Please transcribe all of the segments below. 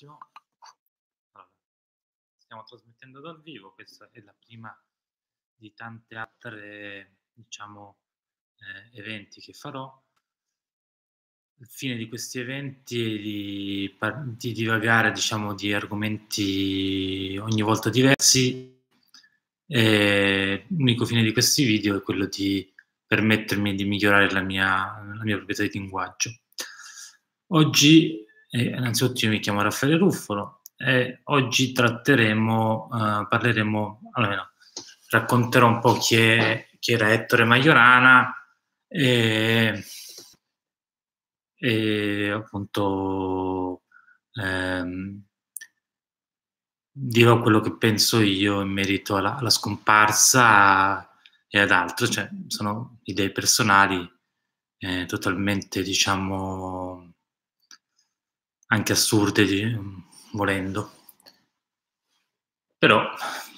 attimo. Allora, stiamo trasmettendo dal vivo, questa è la prima di tante altre, diciamo, eh, eventi che farò. Il fine di questi eventi è di, di divagare, diciamo, di argomenti ogni volta diversi. E l'unico fine di questi video è quello di permettermi di migliorare la mia, la mia proprietà di linguaggio. Oggi e innanzitutto io mi chiamo Raffaele Ruffolo e oggi tratteremo, eh, parleremo, almeno racconterò un po' chi, è, chi era Ettore Maiorana e, e appunto ehm, dirò quello che penso io in merito alla, alla scomparsa e ad altro, cioè sono idee personali eh, totalmente diciamo anche assurde, volendo, però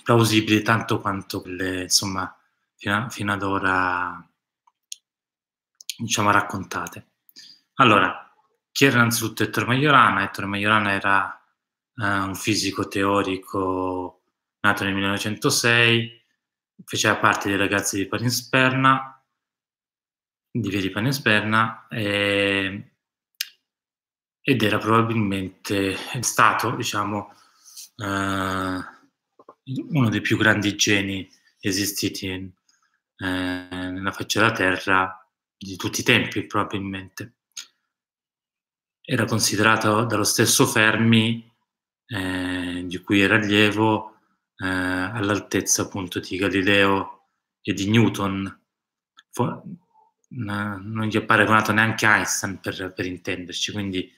plausibili tanto quanto quelle, insomma, fino, fino ad ora, diciamo, raccontate. Allora, chi era innanzitutto Ettore Majorana? Ettore Majorana era eh, un fisico teorico nato nel 1906, faceva parte dei ragazzi di Panisperna, di Via Panisperna, e ed era probabilmente stato, diciamo, eh, uno dei più grandi geni esistiti in, eh, nella faccia della Terra di tutti i tempi, probabilmente. Era considerato dallo stesso Fermi, eh, di cui era allievo, eh, all'altezza appunto di Galileo e di Newton. For- non gli è paragonato neanche Einstein per, per intenderci, quindi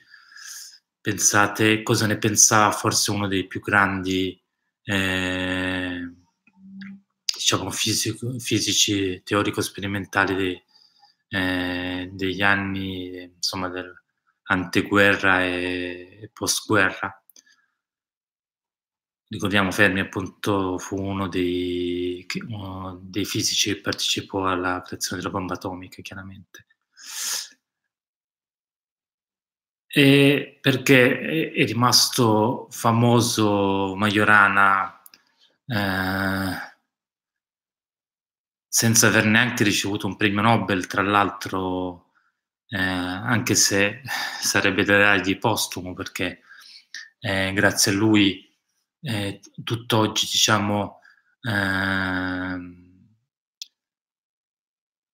Pensate cosa ne pensa forse uno dei più grandi eh, diciamo fisico, fisici teorico-sperimentali dei, eh, degli anni insomma del anteguerra e, e postguerra. Ricordiamo Fermi appunto fu uno dei, uno dei fisici che partecipò alla creazione della bomba atomica chiaramente. E perché è rimasto famoso Majorana eh, senza aver neanche ricevuto un premio Nobel, tra l'altro, eh, anche se sarebbe da dargli postumo, perché eh, grazie a lui eh, tutt'oggi, diciamo, ehm,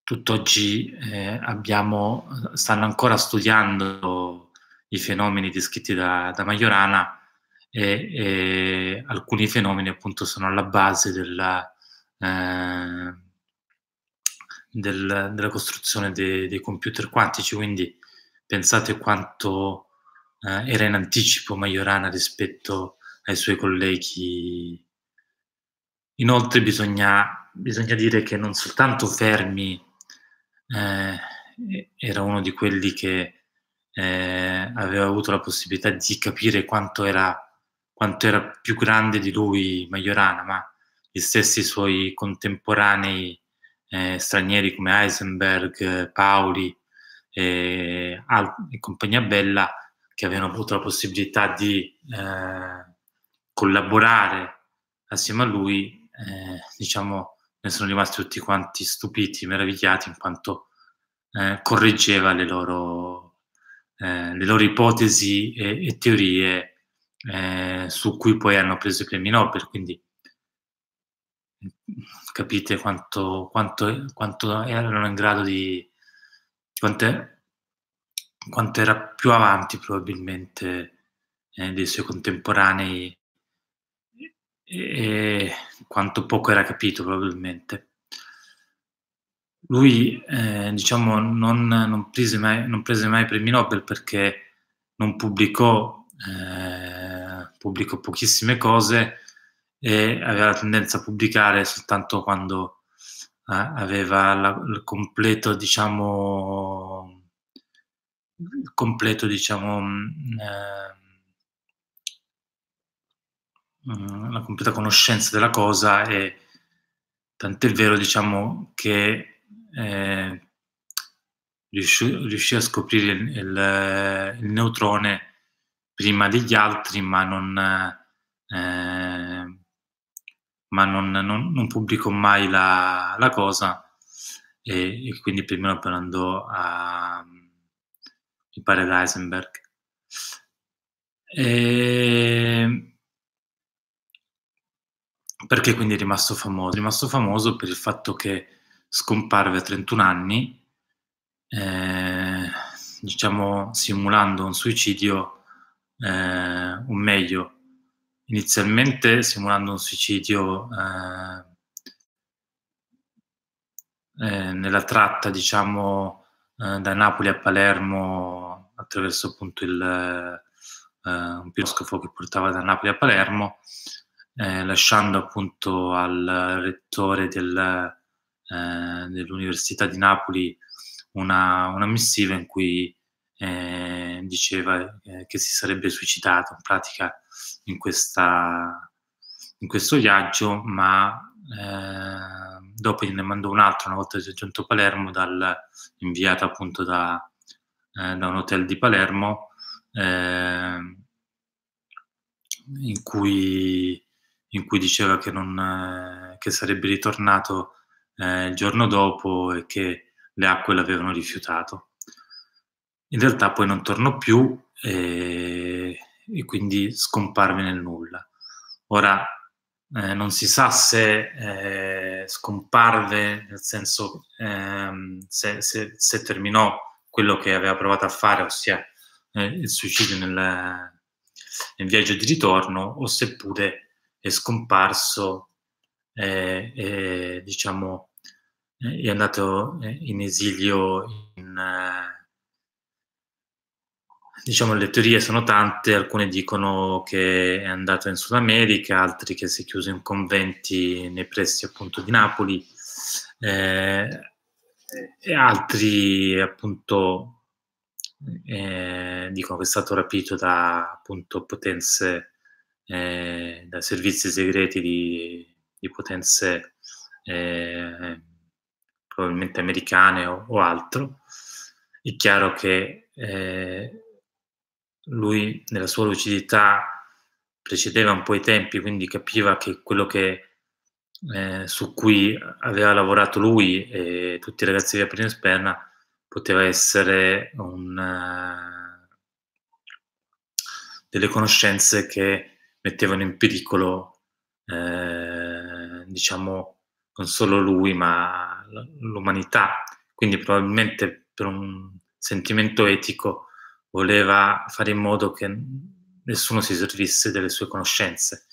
tutt'oggi eh, abbiamo, stanno ancora studiando i fenomeni descritti da, da Majorana e, e, alcuni fenomeni appunto sono alla base della, eh, del, della costruzione dei, dei, computer quantici, quindi pensate quanto eh, era in anticipo Majorana rispetto ai suoi colleghi. Inoltre bisogna, bisogna dire che non soltanto Fermi eh, era uno di quelli che eh, aveva avuto la possibilità di capire quanto era, quanto era più grande di lui Majorana, ma gli stessi suoi contemporanei eh, stranieri come Heisenberg, Pauli e, e, compagnia bella, che avevano avuto la possibilità di eh, collaborare assieme a lui, eh, diciamo, ne sono rimasti tutti quanti stupiti, meravigliati, in quanto eh, correggeva le loro eh, le loro ipotesi e, e teorie eh, su cui poi hanno preso i premi Nobel. Quindi capite quanto, quanto, quanto erano in grado di... Quanto, quanto era più avanti probabilmente eh, dei suoi contemporanei e quanto poco era capito probabilmente lui eh, diciamo, non, non, prese mai, non, prese mai, premi Nobel perché non pubblicò, eh, pubblicò pochissime cose e aveva la tendenza a pubblicare soltanto quando eh, aveva la, il completo, diciamo, il completo, diciamo, mm, eh, mm, la completa conoscenza della cosa e tant'è vero, diciamo, che eh, riuscì, a scoprire il, il, il, neutrone prima degli altri, ma non, eh, ma non, non, non pubblicò mai la, la cosa e, e, quindi prima poi andò a, mi pare, ad Heisenberg. E perché quindi è rimasto famoso? È rimasto famoso per il fatto che scomparve a 31 anni, eh, diciamo simulando un suicidio, eh, o meglio, inizialmente simulando un suicidio eh, eh nella tratta, diciamo, eh, da Napoli a Palermo attraverso appunto il, eh, un piroscafo che portava da Napoli a Palermo, lasciando appunto al rettore del dell'Università eh, di Napoli una, una missiva in cui eh, diceva eh, che si sarebbe suicidato in pratica in, questa, in questo viaggio, ma eh, dopo ne mandò un altro una volta giunto a Palermo, dal, inviato appunto da, da un hotel di Palermo. Eh, in, cui, in cui, diceva che, non, eh, che sarebbe ritornato eh, il giorno dopo e che le acque l'avevano rifiutato. In realtà poi non tornò più e, e quindi scomparve nel nulla. Ora eh, non si sa se eh, scomparve, nel senso ehm, se, se, se, terminò quello che aveva provato a fare, ossia eh, il suicidio nel, nel, viaggio di ritorno, o seppure è scomparso, eh, diciamo, eh, è andato eh, in esilio in, eh, diciamo le teorie sono tante, alcune dicono che è andato in Sud America, altri che si è chiuso in conventi nei pressi appunto di Napoli eh, e altri appunto eh, dicono che è stato rapito da appunto potenze, eh, da servizi segreti di, di potenze probabilmente americane o, o altro, è chiaro che eh, lui nella sua lucidità precedeva un po' i tempi, quindi capiva che quello che, eh, su cui aveva lavorato lui e tutti i ragazzi di Aprina Sperna poteva essere un, uh, delle conoscenze che mettevano in pericolo, eh, diciamo, non solo lui, ma l'umanità, quindi probabilmente per un sentimento etico voleva fare in modo che nessuno si servisse delle sue conoscenze.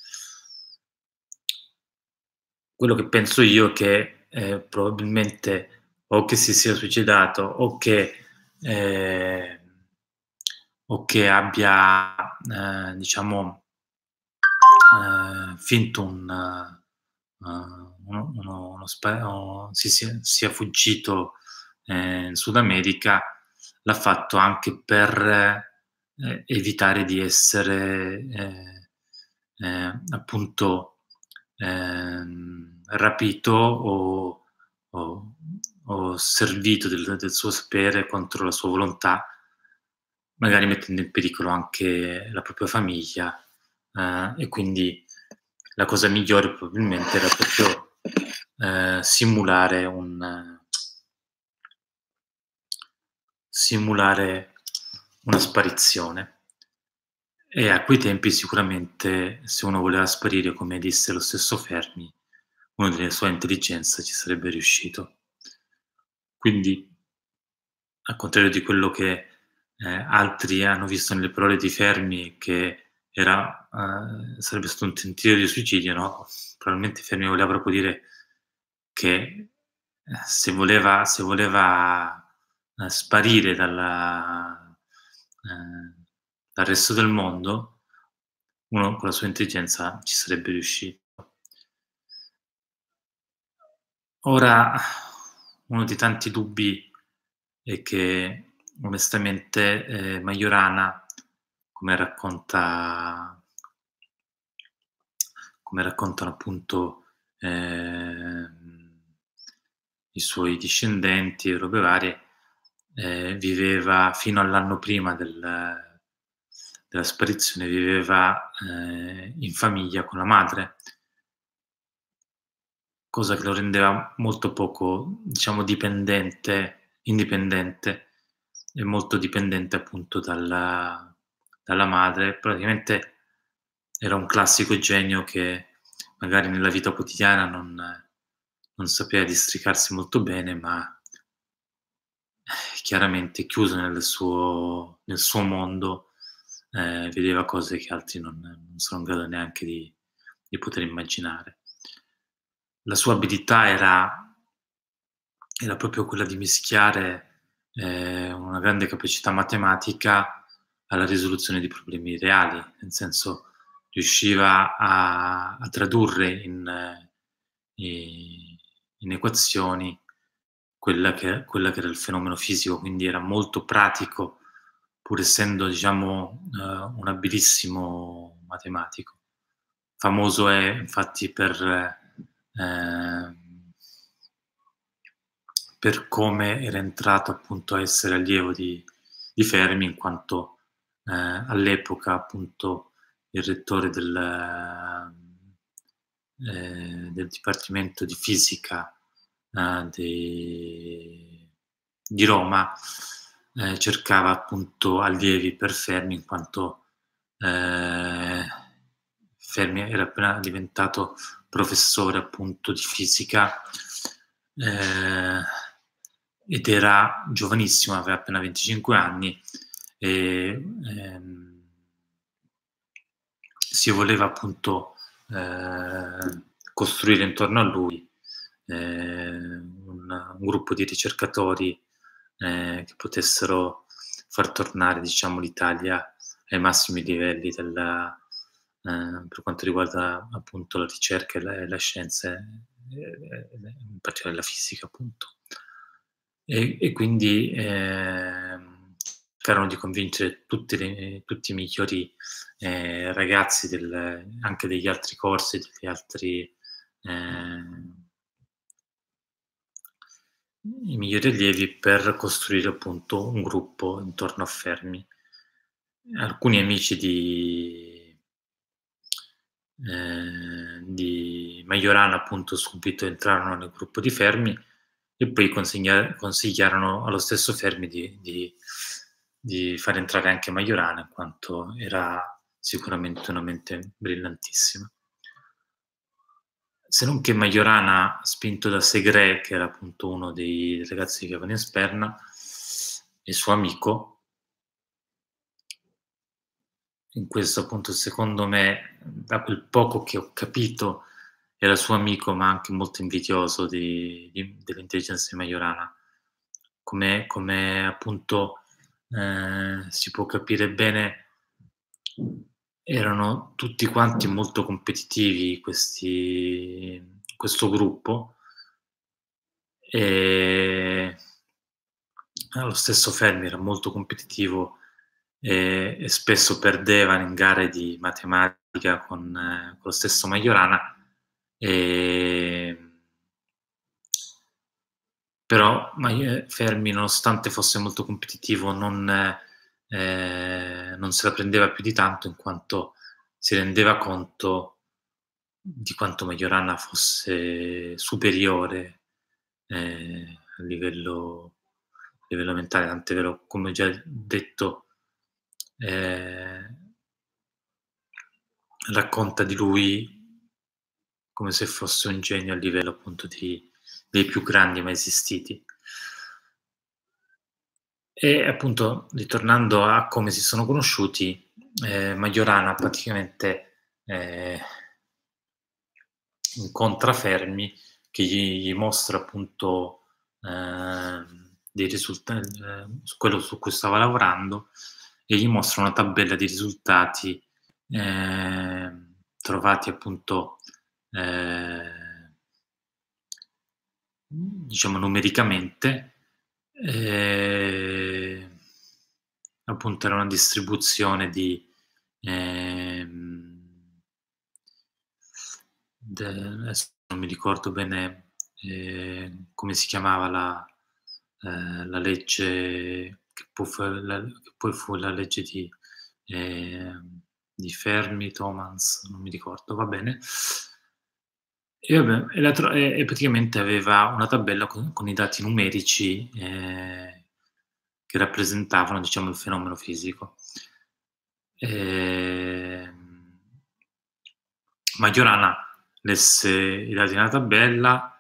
Quello che penso io è che eh, probabilmente o che si sia suicidato o che, eh, o che abbia, eh, diciamo, eh, finto un... Uh, uno, uno, uno spa- si sia, sia fuggito eh, in Sud America, l'ha fatto anche per eh, evitare di essere eh, eh, appunto ehm, rapito o, o, o servito del, del suo sapere contro la sua volontà magari mettendo in pericolo anche la propria famiglia eh, e quindi la cosa migliore probabilmente era proprio eh, simulare un simulare una sparizione e a quei tempi sicuramente se uno voleva sparire come disse lo stesso Fermi uno delle sue intelligenze ci sarebbe riuscito quindi al contrario di quello che eh, altri hanno visto nelle parole di Fermi che era, eh, sarebbe stato un tentativo di suicidio no? probabilmente Fermi voleva proprio dire che eh, se voleva, se voleva eh, sparire dalla, eh, dal resto del mondo, uno con la sua intelligenza ci sarebbe riuscito. Ora, uno dei tanti dubbi è che onestamente eh, Majorana, come racconta, come raccontano appunto eh, i suoi discendenti e robe varie, eh, viveva fino all'anno prima del, della sparizione, viveva eh, in famiglia con la madre, cosa che lo rendeva molto poco, diciamo, dipendente, indipendente e molto dipendente appunto dalla, dalla madre. Praticamente era un classico genio che magari nella vita quotidiana non non sapeva districarsi molto bene, ma eh, chiaramente chiuso nel suo, nel suo mondo, eh, vedeva cose che altri non, non sono in grado neanche di, di poter immaginare. La sua abilità era, era proprio quella di mischiare eh, una grande capacità matematica alla risoluzione di problemi reali, nel senso riusciva a, a tradurre in, eh, in in equazioni quella che, quella che, era il fenomeno fisico, quindi era molto pratico, pur essendo diciamo, eh, un abilissimo matematico. Famoso è infatti per, eh, per come era entrato appunto a essere allievo di, di Fermi, in quanto eh, all'epoca appunto il rettore del eh, del Dipartimento di Fisica eh, di, di, Roma eh, cercava appunto allievi per Fermi in quanto eh, Fermi era appena diventato professore appunto di fisica eh, ed era giovanissimo, aveva appena 25 anni e ehm, si voleva appunto eh, costruire intorno a lui eh, un, un, gruppo di ricercatori eh, che potessero far tornare diciamo, l'Italia ai massimi livelli della, eh, per quanto riguarda appunto la ricerca e la, la scienza, in particolare la fisica appunto. E, e quindi cercarono di convincere le, tutti i migliori eh, ragazzi del, anche degli altri corsi, degli altri eh, i migliori allievi per costruire appunto un gruppo intorno a Fermi. Alcuni amici di, eh, di Majorana appunto subito entrarono nel gruppo di Fermi e poi consigliarono allo stesso Fermi di, di di far entrare anche Majorana, in quanto era sicuramente una mente brillantissima. Se non che Majorana, spinto da Segre, che era appunto uno dei ragazzi che di in Esperna, e suo amico, in questo appunto secondo me, da quel poco che ho capito, era suo amico ma anche molto invidioso di, di, dell'intelligenza di Majorana, come, come appunto eh, si può capire bene, erano tutti quanti molto competitivi questi, questo gruppo e lo stesso Fermi era molto competitivo e, e spesso perdeva in gare di matematica con, eh, con lo stesso Majorana e però eh, Fermi, nonostante fosse molto competitivo, non, eh, non, se la prendeva più di tanto in quanto si rendeva conto di quanto Majorana fosse superiore eh, a, livello, a livello, mentale, tant'è vero, come già detto, eh, racconta di lui come se fosse un genio a livello appunto di, dei più grandi mai esistiti. E appunto, ritornando a come si sono conosciuti, eh, Majorana praticamente eh, incontra Fermi che gli, gli mostra appunto eh, dei risultati, eh, quello su cui stava lavorando e gli mostra una tabella di risultati ehm, trovati appunto eh, diciamo numericamente, eh, appunto era una distribuzione di... Eh, de, non mi ricordo bene eh, come si chiamava la, eh, la legge che poi, fu la, poi fu la legge di, eh, di Fermi, Thomas, non mi ricordo, va bene, e, vabbè, e, la, e, e, praticamente aveva una tabella con, con i dati numerici eh, che rappresentavano diciamo, il fenomeno fisico. Eh, Majorana lesse i dati nella tabella,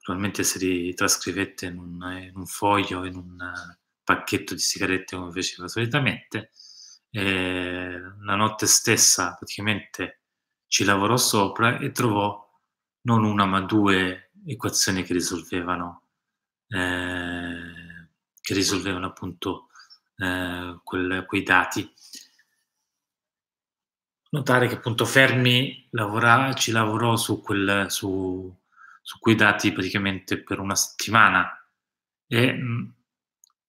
probabilmente se li trascrivette in un, in un foglio, in un pacchetto di sigarette come faceva solitamente. Eh, la notte stessa praticamente ci lavorò sopra e trovò non una ma due equazioni che risolvevano, eh, che risolvevano appunto eh, quel, quei dati. Notare che appunto Fermi lavora, ci lavorò su, quel, su, su quei dati praticamente per una settimana e mm,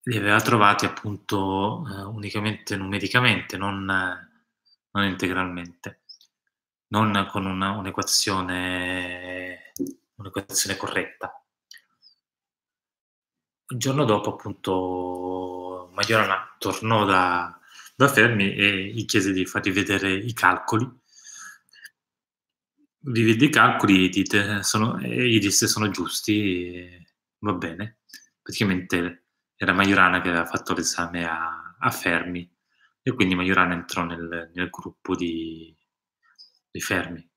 li aveva trovati appunto eh, unicamente numericamente, non, non integralmente non con una, un'equazione, un'equazione corretta. Il giorno dopo, appunto, Majorana tornò da, da Fermi e gli chiese di far rivedere i calcoli. Gli i calcoli dite, sono, e gli disse sono giusti, va bene. Praticamente era Majorana che aveva fatto l'esame a, a Fermi e quindi Majorana entrò nel, nel gruppo di, li fermi.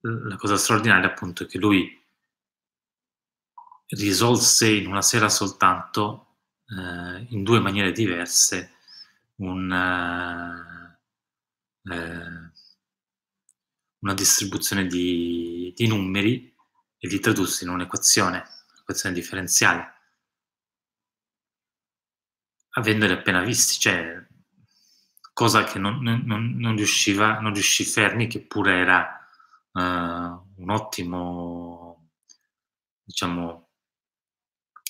La cosa straordinaria appunto è che lui risolse in una sera soltanto, eh, in due maniere diverse, una, eh, eh, una distribuzione di, di, numeri e li tradusse in un'equazione, un'equazione differenziale, avendoli appena visti, cioè cosa che non, non, non riusciva, non riuscì Fermi, che pure era eh, un ottimo, diciamo,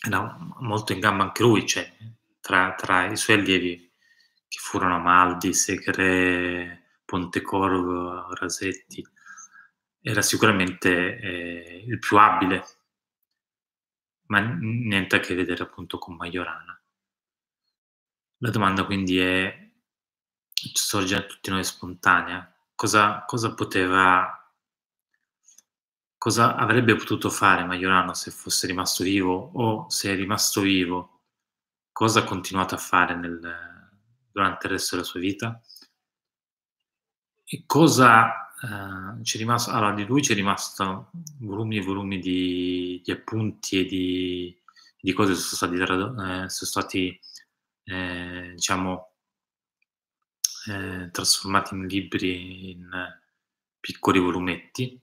era molto in gamba anche lui, cioè, tra, tra, i suoi allievi che furono Maldi, Segre, Pontecorvo, Rasetti, era sicuramente eh, il più abile, ma niente a che vedere appunto con Majorana. La domanda quindi è sorge a tutti noi spontanea, cosa, cosa poteva cosa avrebbe potuto fare Majorano se fosse rimasto vivo o se è rimasto vivo, cosa ha continuato a fare nel, durante il resto della sua vita e cosa eh, è rimasto, allora di lui ci c'è rimasto volumi e volumi di, di appunti e di, di, cose che sono stati, eh, sono stati eh, diciamo, eh, trasformati in libri in piccoli volumetti,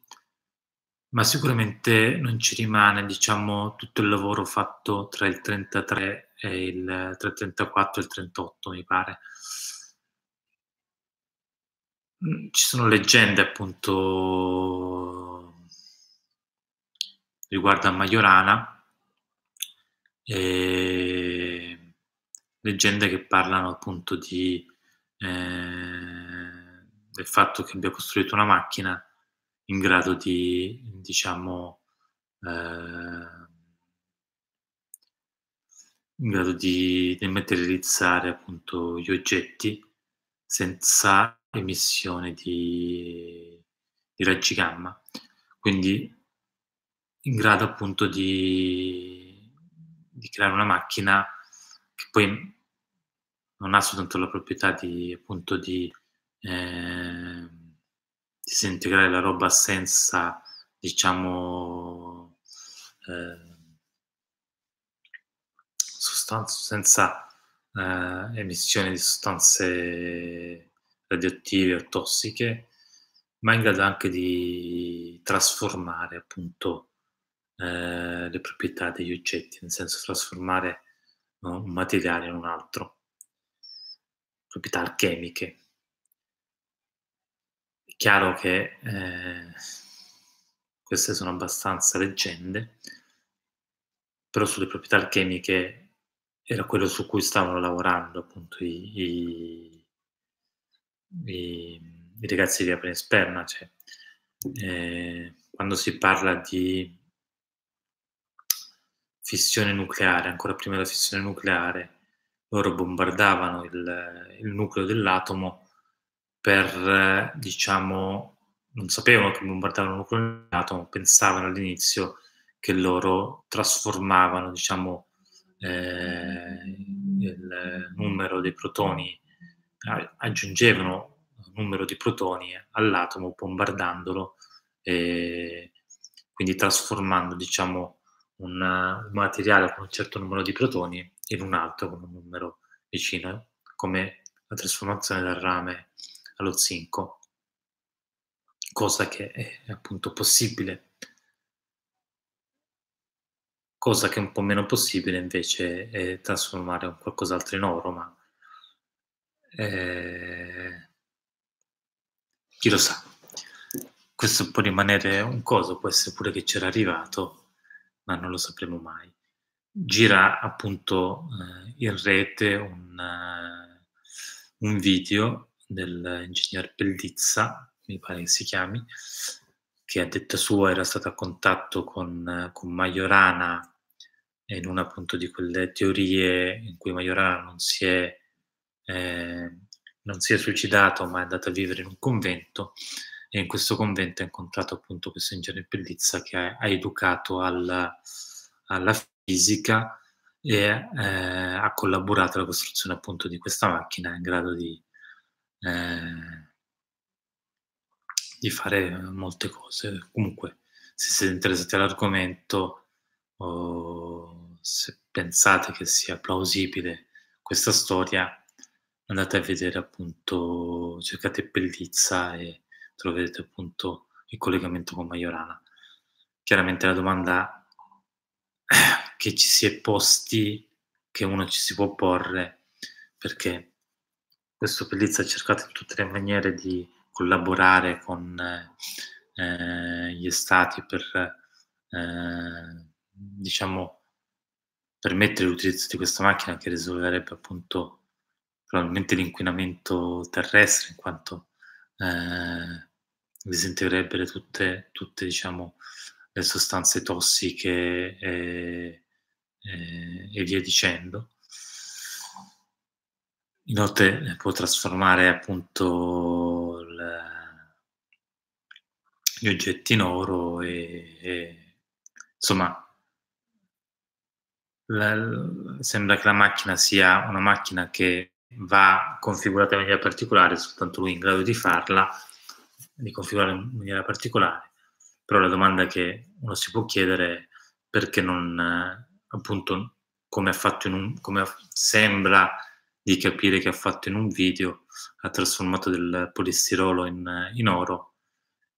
ma sicuramente non ci rimane, diciamo, tutto il lavoro fatto tra il 33 e il, tra il 34 e il 38, mi pare. Mm, ci sono leggende appunto riguardo a Majorana, e leggende che parlano appunto di eh, del fatto che abbia costruito una macchina in grado di, diciamo, eh, in grado di, di materializzare appunto gli oggetti senza emissione di, di raggi gamma, quindi in grado appunto di, di creare una macchina che poi non ha soltanto la proprietà di, appunto, di, eh, disintegrare la roba senza, diciamo, eh, sostanza, senza eh, emissione di sostanze radioattive o tossiche, ma è in grado anche di trasformare appunto eh, le proprietà degli oggetti, nel senso trasformare un materiale in un altro proprietà alchemiche. È chiaro che eh, queste sono abbastanza leggende, però sulle proprietà alchemiche era quello su cui stavano lavorando appunto i, i, i, i ragazzi di Apenesperma. Cioè, eh, quando si parla di fissione nucleare, ancora prima della fissione nucleare, loro bombardavano il, il nucleo dell'atomo per, eh, diciamo, non sapevano che bombardavano il nucleo dell'atomo, pensavano all'inizio che loro trasformavano, diciamo, eh, il numero dei protoni, aggiungevano il numero di protoni all'atomo bombardandolo, e quindi trasformando, diciamo, un, un materiale con un certo numero di protoni in un altro con un numero vicino, eh, come la trasformazione dal rame allo zinco, cosa che è appunto possibile, cosa che è un po' meno possibile invece è trasformare un qualcos'altro in oro, ma eh, chi lo sa. Questo può rimanere un coso, può essere pure che c'era arrivato, ma non lo sapremo mai gira appunto eh, in rete un, uh, un video dell'ingegner Pellizza, mi pare che si chiami, che a detta sua era stato a contatto con, con Majorana in una appunto di quelle teorie in cui Majorana non si è, eh, non si è suicidato ma è andata a vivere in un convento e in questo convento ha incontrato appunto questo ingegnere Pellizza che ha, ha educato alla, alla fisica e eh, ha collaborato alla costruzione appunto di questa macchina in grado di, eh, di fare molte cose. Comunque, se siete interessati all'argomento o se pensate che sia plausibile questa storia, andate a vedere appunto, cercate Pellizza e troverete appunto il collegamento con Majorana. Chiaramente la domanda che ci si è posti, che uno ci si può porre, perché questo Pellizza ha cercato in tutte le maniere di collaborare con eh, gli stati per, eh, diciamo, permettere l'utilizzo di questa macchina che risolverebbe appunto probabilmente l'inquinamento terrestre, in quanto eh, disintegrerebbero tutte, tutte diciamo, le sostanze tossiche. E, eh, e via dicendo. Inoltre eh, può trasformare appunto il, gli oggetti in oro e, e insomma la, sembra che la macchina sia una macchina che va configurata in maniera particolare, soltanto lui è in grado di farla, di configurare in maniera particolare. Però la domanda che uno si può chiedere è perché non appunto come ha fatto in un, come sembra di capire che ha fatto in un video, ha trasformato del polistirolo in, in oro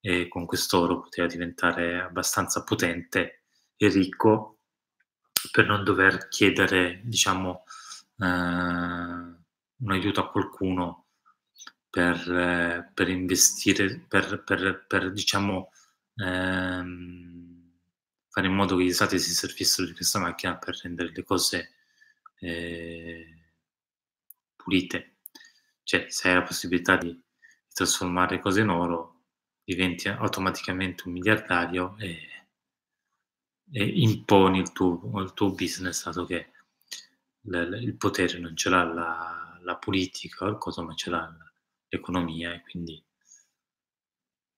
e con quest'oro poteva diventare abbastanza potente e ricco per non dover chiedere, diciamo, eh, un aiuto a qualcuno per, eh, per investire, per, per, per diciamo, ehm, fare in modo che gli stati si servissero di questa macchina per rendere le cose eh, pulite. Cioè, se hai la possibilità di, trasformare le cose in oro, diventi automaticamente un miliardario e, e imponi il tuo, il tuo, business, dato che l, il potere non ce l'ha la, la politica o qualcosa, ma ce l'ha l'economia e quindi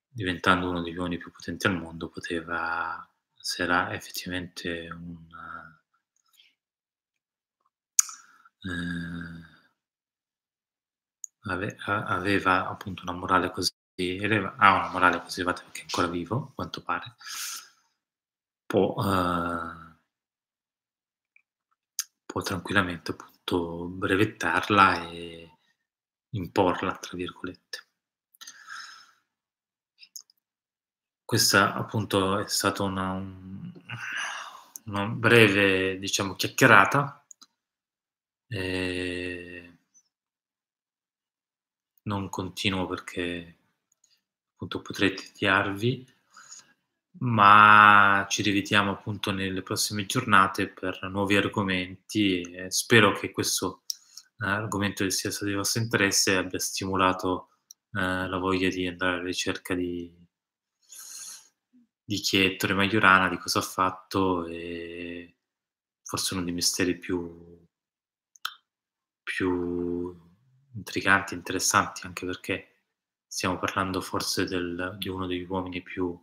diventando uno dei uomini più potenti al mondo poteva sarà effettivamente una, eh, aveva appunto una morale così elevata, ha una morale così elevata perché è ancora vivo, a quanto pare, può, eh, può tranquillamente appunto brevettarla e imporla, tra virgolette. questa appunto è stata una, una breve, diciamo, chiacchierata. E non continuo perché appunto potrete tediarvi, ma ci rivediamo appunto nelle prossime giornate per nuovi argomenti e spero che questo eh, argomento sia stato di vostro interesse e abbia stimolato eh, la voglia di andare alla ricerca di di chi è Ettore Maiorana, di cosa ha fatto, e forse uno dei misteri più, più intriganti, interessanti, anche perché stiamo parlando forse del, di uno degli uomini più,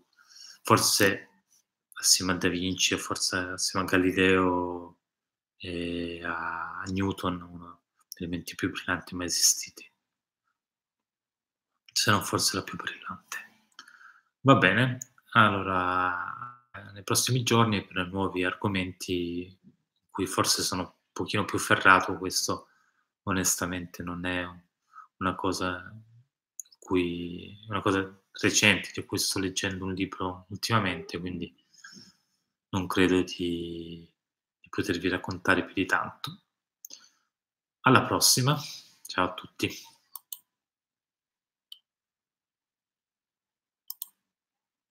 forse assieme a Da Vinci, forse assieme a Galileo e a Newton, uno degli elementi più brillanti mai esistiti, se non forse la più brillante. Va bene, allora, nei prossimi giorni per nuovi argomenti cui forse sono un pochino più ferrato, questo onestamente non è una cosa, cui, una cosa recente di cui sto leggendo un libro ultimamente, quindi non credo di, di potervi raccontare più di tanto. Alla prossima, ciao a tutti.